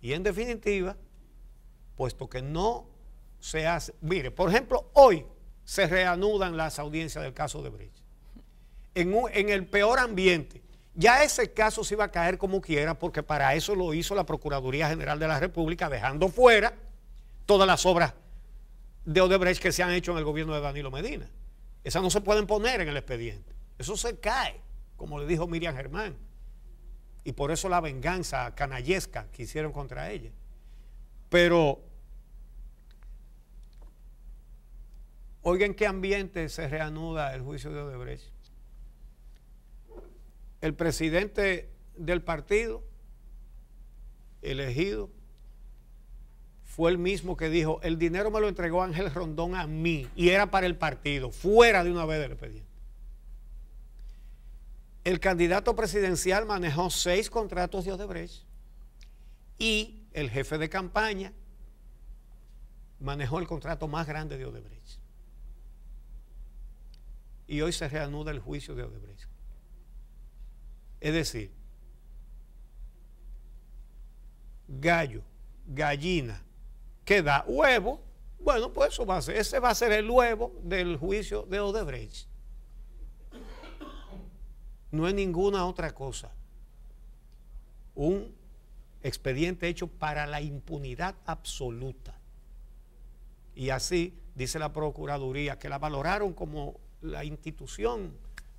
Y en definitiva, puesto que no se hace, mire, por ejemplo, hoy se reanudan las audiencias del caso de En, en el peor ambiente. Ya ese caso se iba a caer como quiera, porque para eso lo hizo la Procuraduría General de la República, dejando fuera todas las obras de Odebrecht que se han hecho en el gobierno de Danilo Medina. Esas no se pueden poner en el expediente. Eso se cae, como le dijo Miriam Germán y por eso la venganza canallesca que hicieron contra ella. Pero, oiga en qué ambiente se reanuda el juicio de Odebrecht. El presidente del partido elegido fue el mismo que dijo, el dinero me lo entregó Ángel Rondón a mí y era para el partido, fuera de una vez del expediente el candidato presidencial manejó seis contratos de Odebrecht y el jefe de campaña manejó el contrato más grande de Odebrecht. Y hoy se reanuda el juicio de Odebrecht. Es decir, gallo, gallina, que da huevo, bueno, pues eso ese va a ser el huevo del juicio de Odebrecht no es ninguna otra cosa. Un expediente hecho para la impunidad absoluta. Y así dice la Procuraduría, que la valoraron como la institución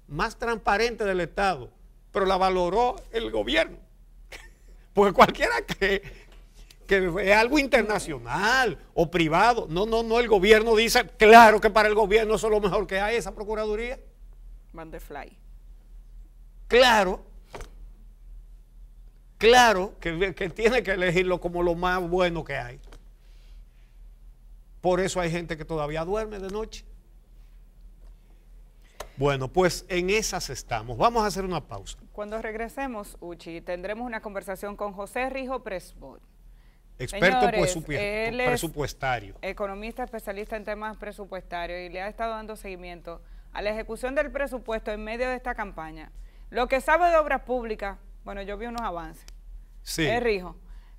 más transparente del Estado, pero la valoró el gobierno. Porque cualquiera que, que es algo internacional o privado, no, no, no, el gobierno dice, claro que para el gobierno eso es lo mejor que hay, esa Procuraduría. mande fly claro, claro que, tiene que elegirlo como lo más bueno que hay. Por eso hay gente que todavía duerme de noche. Bueno, pues en esas estamos. Vamos a hacer una pausa. Cuando regresemos, Uchi, tendremos una conversación con José Rijo Presbot. Experto presupuestario. Economista especialista en temas presupuestarios y le ha estado dando seguimiento a la ejecución del presupuesto en medio de esta campaña. Lo que sabe de obras públicas, bueno, yo vi unos avances. Sí. Es eh, rijo.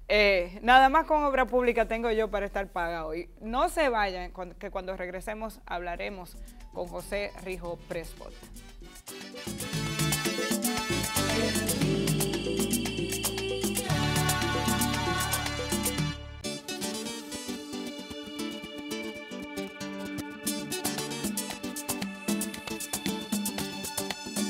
Eh, nada más con obra pública tengo yo para estar pagado. hoy. No se vayan, que cuando regresemos hablaremos con José Rijo Prescott.